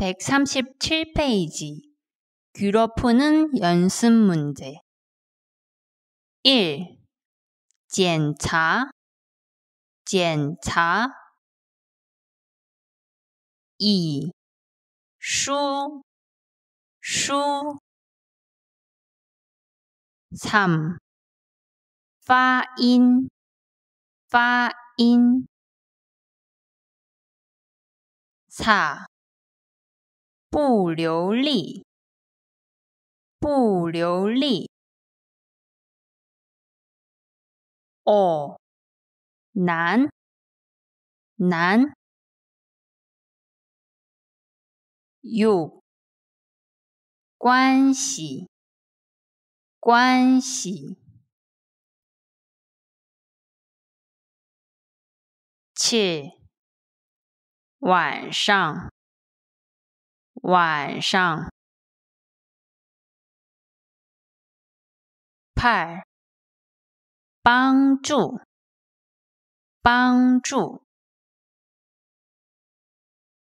137페이지 귀로 푸는 연습 문제 1. 检查检查 2. 书书 3. 发音发音 4. 不流利，不流利。哦，男，男，有关系，关系。切，晚上。晚上派帮助帮助。